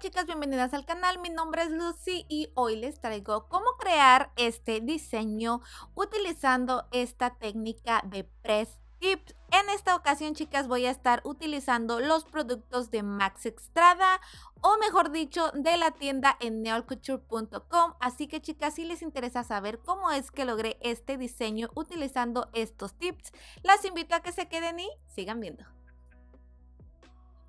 chicas, bienvenidas al canal, mi nombre es Lucy y hoy les traigo cómo crear este diseño utilizando esta técnica de press tips. En esta ocasión, chicas, voy a estar utilizando los productos de Max Extrada o mejor dicho, de la tienda en neolculture.com. Así que, chicas, si les interesa saber cómo es que logré este diseño utilizando estos tips, las invito a que se queden y sigan viendo.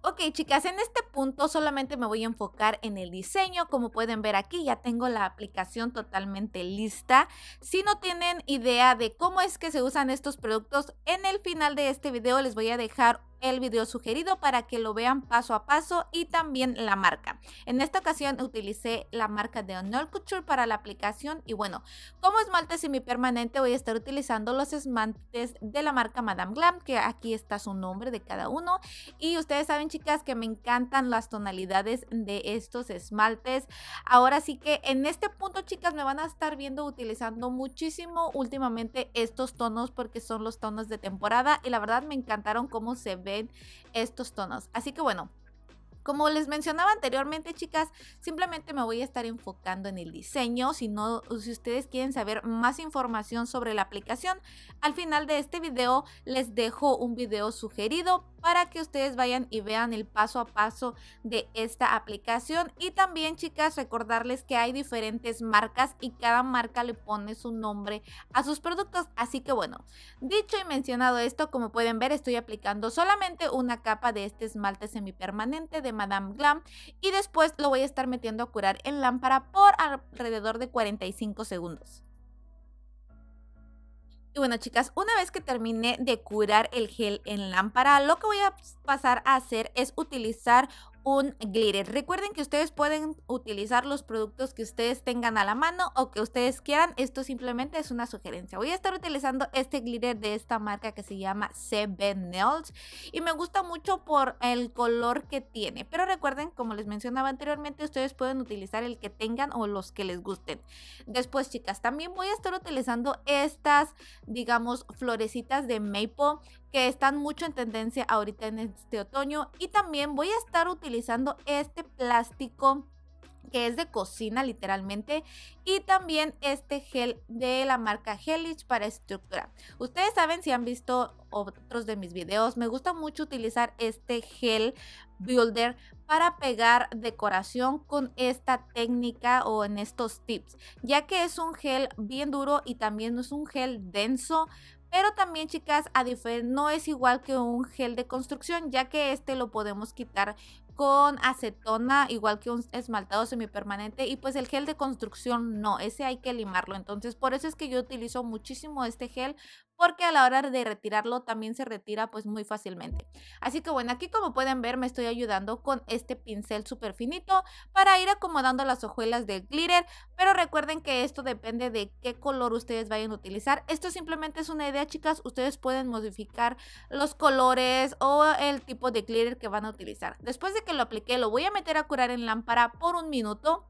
Ok chicas, en este punto solamente me voy a enfocar en el diseño. Como pueden ver aquí ya tengo la aplicación totalmente lista. Si no tienen idea de cómo es que se usan estos productos, en el final de este video les voy a dejar el video sugerido para que lo vean paso a paso y también la marca. En esta ocasión utilicé la marca de Honor Couture para la aplicación y bueno, como esmalte permanente voy a estar utilizando los esmaltes de la marca Madame Glam, que aquí está su nombre de cada uno. Y ustedes saben chicas que me encantan las tonalidades de estos esmaltes. Ahora sí que en este punto chicas me van a estar viendo utilizando muchísimo últimamente estos tonos porque son los tonos de temporada y la verdad me encantaron cómo se ve estos tonos. Así que bueno, como les mencionaba anteriormente, chicas, simplemente me voy a estar enfocando en el diseño. Si, no, si ustedes quieren saber más información sobre la aplicación, al final de este video les dejo un video sugerido para que ustedes vayan y vean el paso a paso de esta aplicación. Y también, chicas, recordarles que hay diferentes marcas y cada marca le pone su nombre a sus productos. Así que bueno, dicho y mencionado esto, como pueden ver, estoy aplicando solamente una capa de este esmalte semipermanente de Madame Glam y después lo voy a estar metiendo a curar en lámpara por alrededor de 45 segundos. Y bueno, chicas, una vez que terminé de curar el gel en lámpara, lo que voy a pasar a hacer es utilizar un glitter. Recuerden que ustedes pueden utilizar los productos que ustedes tengan a la mano o que ustedes quieran. Esto simplemente es una sugerencia. Voy a estar utilizando este glitter de esta marca que se llama Seven Nails y me gusta mucho por el color que tiene. Pero recuerden, como les mencionaba anteriormente, ustedes pueden utilizar el que tengan o los que les gusten. Después, chicas, también voy a estar utilizando estas, digamos, florecitas de maple que están mucho en tendencia ahorita en este otoño. Y también voy a estar utilizando este plástico que es de cocina literalmente y también este gel de la marca Helix para estructura. Ustedes saben si han visto otros de mis videos, me gusta mucho utilizar este gel builder para pegar decoración con esta técnica o en estos tips, ya que es un gel bien duro y también es un gel denso, pero también, chicas, a no es igual que un gel de construcción, ya que este lo podemos quitar con acetona, igual que un esmaltado semipermanente. Y pues el gel de construcción no, ese hay que limarlo. Entonces, por eso es que yo utilizo muchísimo este gel porque a la hora de retirarlo también se retira pues muy fácilmente. Así que bueno, aquí como pueden ver me estoy ayudando con este pincel súper finito para ir acomodando las hojuelas del glitter, pero recuerden que esto depende de qué color ustedes vayan a utilizar. Esto simplemente es una idea chicas, ustedes pueden modificar los colores o el tipo de glitter que van a utilizar. Después de que lo apliqué lo voy a meter a curar en lámpara por un minuto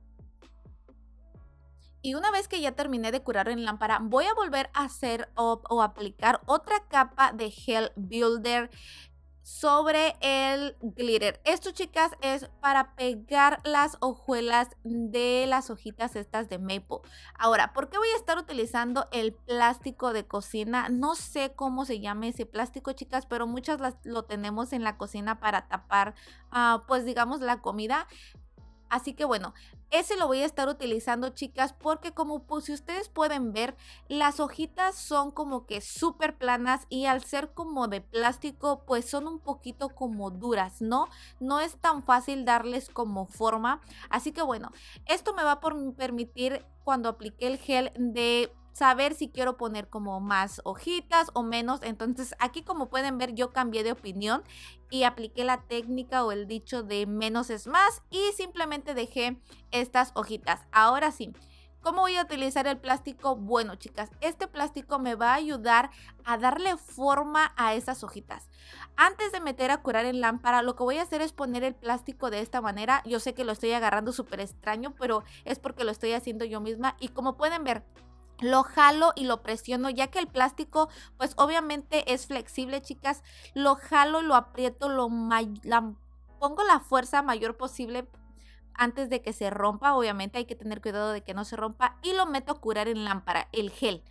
y una vez que ya terminé de curar en lámpara, voy a volver a hacer o, aplicar otra capa de Gel Builder sobre el glitter. Esto, chicas, es para pegar las hojuelas de las hojitas estas de maple. Ahora, ¿por qué voy a estar utilizando el plástico de cocina? No sé cómo se llama ese plástico, chicas, pero muchas lo tenemos en la cocina para tapar, ah, pues digamos, la comida. Así que bueno, ese lo voy a estar utilizando chicas porque como pues, si ustedes pueden ver, las hojitas son como que súper planas y al ser como de plástico pues son un poquito como duras, ¿no? No es tan fácil darles como forma. Así que bueno, esto me va a permitir cuando apliqué el gel de saber si quiero poner como más hojitas o menos. Entonces aquí como pueden ver yo cambié de opinión y apliqué la técnica o el dicho de menos es más y simplemente dejé estas hojitas. Ahora sí. ¿Cómo voy a utilizar el plástico? Bueno, chicas, este plástico me va a ayudar a darle forma a esas hojitas. Antes de meter a curar en lámpara, lo que voy a hacer es poner el plástico de esta manera. Yo sé que lo estoy agarrando súper extraño, pero es porque lo estoy haciendo yo misma. Y como pueden ver, lo jalo y lo presiono, ya que el plástico pues obviamente es flexible, chicas, lo jalo, lo aprieto, lo pongo la fuerza mayor posible antes de que se rompa, obviamente hay que tener cuidado de que no se rompa y lo meto a curar en lámpara, el gel.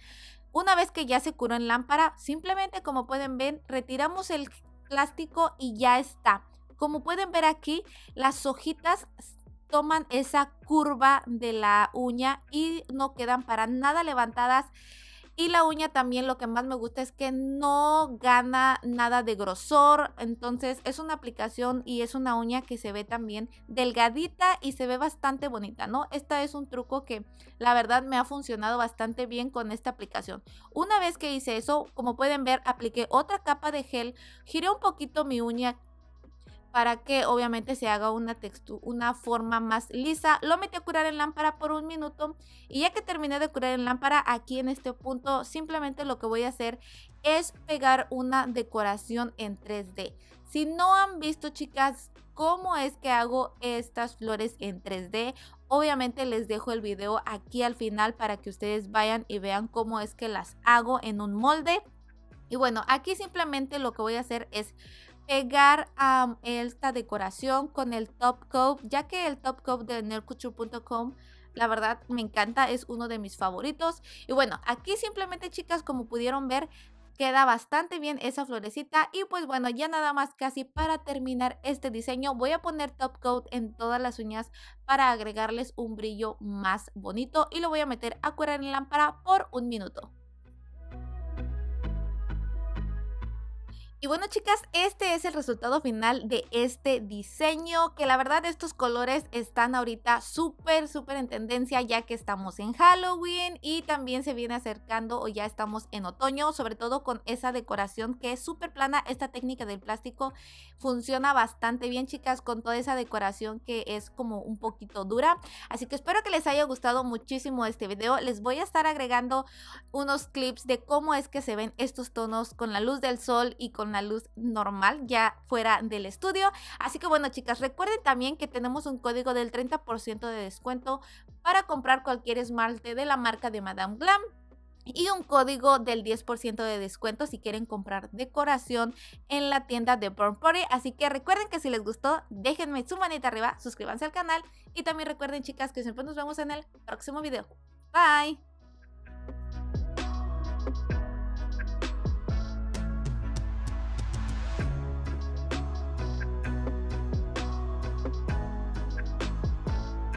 Una vez que ya se curó en lámpara, simplemente como pueden ver, retiramos el plástico y ya está. Como pueden ver aquí, las hojitas toman esa curva de la uña y no quedan para nada levantadas. Y la uña también lo que más me gusta es que no gana nada de grosor. Entonces es una aplicación y es una uña que se ve también delgadita y se ve bastante bonita, ¿no? Esta es un truco que la verdad me ha funcionado bastante bien con esta aplicación. Una vez que hice eso, como pueden ver, apliqué otra capa de gel, giré un poquito mi uña para que obviamente se haga una textura, una forma más lisa. Lo metí a curar en lámpara por un minuto y ya que terminé de curar en lámpara, aquí en este punto simplemente lo que voy a hacer es pegar una decoración en 3D. Si no han visto chicas cómo es que hago estas flores en 3D, obviamente les dejo el video aquí al final para que ustedes vayan y vean cómo es que las hago en un molde. Y bueno, aquí simplemente lo que voy a hacer es pegar esta decoración con el top coat, ya que el top coat de nercouture.com la verdad me encanta, es uno de mis favoritos. Y bueno, aquí simplemente chicas, como pudieron ver, queda bastante bien esa florecita y pues bueno ya nada más casi para terminar este diseño voy a poner top coat en todas las uñas para agregarles un brillo más bonito y lo voy a meter a curar en lámpara por un minuto. Y bueno chicas, este es el resultado final de este diseño, que la verdad estos colores están ahorita súper, súper en tendencia ya que estamos en Halloween y también se viene acercando o ya estamos en otoño, sobre todo con esa decoración que es súper plana, esta técnica del plástico funciona bastante bien chicas con toda esa decoración que es como un poquito dura, así que espero que les haya gustado muchísimo este video, les voy a estar agregando unos clips de cómo es que se ven estos tonos con la luz del sol y con una luz normal ya fuera del estudio. Así que bueno chicas, recuerden también que tenemos un código del 30% de descuento para comprar cualquier esmalte de la marca de Madame Glam y un código del 10% de descuento si quieren comprar decoración en la tienda de Burn Party. Así que recuerden que si les gustó, déjenme su manita arriba, suscríbanse al canal y también recuerden chicas que siempre nos vemos en el próximo video. Bye.